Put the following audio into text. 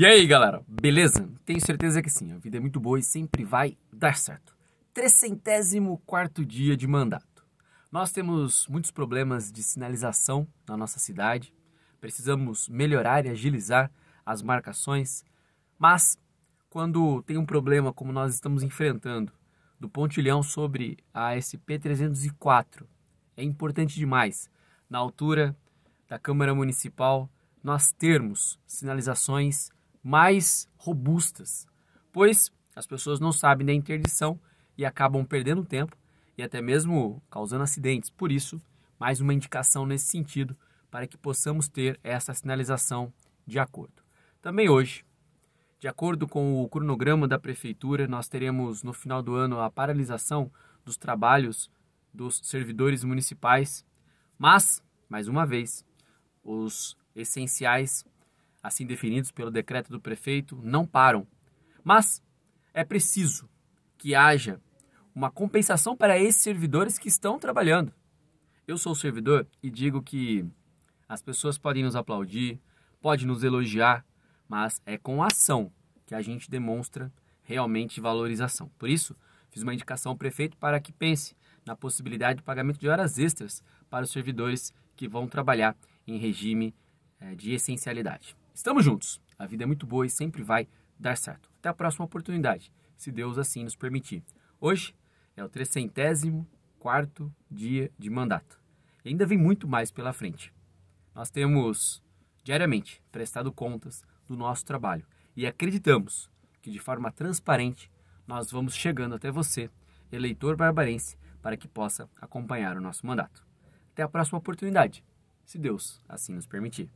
E aí, galera, beleza? Tenho certeza que sim, a vida é muito boa e sempre vai dar certo. 304 dia de mandato. Nós temos muitos problemas de sinalização na nossa cidade, precisamos melhorar e agilizar as marcações, mas quando tem um problema como nós estamos enfrentando do pontilhão sobre a SP-304, é importante demais, na altura da Câmara Municipal, nós termos sinalizações mais robustas, pois as pessoas não sabem da interdição e acabam perdendo tempo e até mesmo causando acidentes. Por isso, mais uma indicação nesse sentido para que possamos ter essa sinalização de acordo. Também hoje, de acordo com o cronograma da prefeitura, nós teremos no final do ano a paralisação dos trabalhos dos servidores municipais, mas, mais uma vez, os essenciais assim definidos pelo decreto do prefeito, não param. Mas é preciso que haja uma compensação para esses servidores que estão trabalhando. Eu sou servidor e digo que as pessoas podem nos aplaudir, podem nos elogiar, mas é com a ação que a gente demonstra realmente valorização. Por isso, fiz uma indicação ao prefeito para que pense na possibilidade de pagamento de horas extras para os servidores que vão trabalhar em regime eh, de essencialidade. Estamos juntos. A vida é muito boa e sempre vai dar certo. Até a próxima oportunidade, se Deus assim nos permitir. Hoje é o 304 quarto dia de mandato. E ainda vem muito mais pela frente. Nós temos diariamente prestado contas do nosso trabalho e acreditamos que de forma transparente nós vamos chegando até você, eleitor barbarense, para que possa acompanhar o nosso mandato. Até a próxima oportunidade, se Deus assim nos permitir.